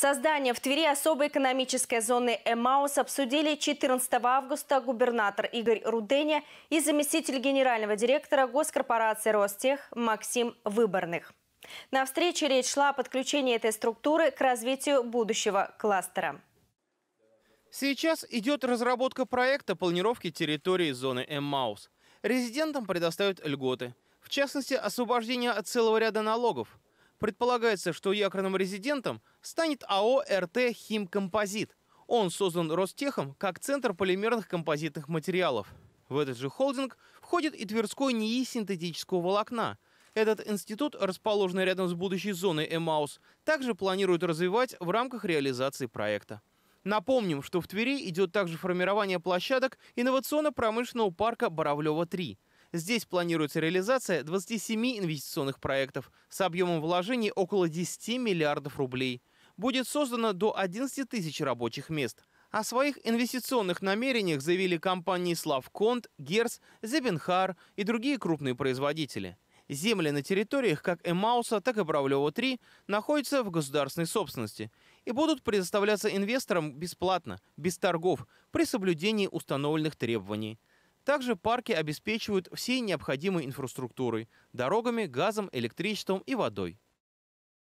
Создание в Твери особой экономической зоны ЭМАУС обсудили 14 августа губернатор Игорь Руденя и заместитель генерального директора госкорпорации «Ростех» Максим Выборных. На встрече речь шла о подключении этой структуры к развитию будущего кластера. Сейчас идет разработка проекта планировки территории зоны ЭМАУС. Резидентам предоставят льготы. В частности, освобождение от целого ряда налогов – Предполагается, что якорным резидентом станет АО «РТ Химкомпозит». Он создан Ростехом как Центр полимерных композитных материалов. В этот же холдинг входит и Тверской НИИ синтетического волокна. Этот институт, расположенный рядом с будущей зоной ЭМАУС, также планирует развивать в рамках реализации проекта. Напомним, что в Твери идет также формирование площадок инновационно-промышленного парка «Боровлева-3», Здесь планируется реализация 27 инвестиционных проектов с объемом вложений около 10 миллиардов рублей. Будет создано до 11 тысяч рабочих мест. О своих инвестиционных намерениях заявили компании «Славконт», «Герц», «Зебенхар» и другие крупные производители. Земли на территориях как Эмауса, так и Бравлева-3 находятся в государственной собственности и будут предоставляться инвесторам бесплатно, без торгов, при соблюдении установленных требований. Также парки обеспечивают всей необходимой инфраструктурой – дорогами, газом, электричеством и водой.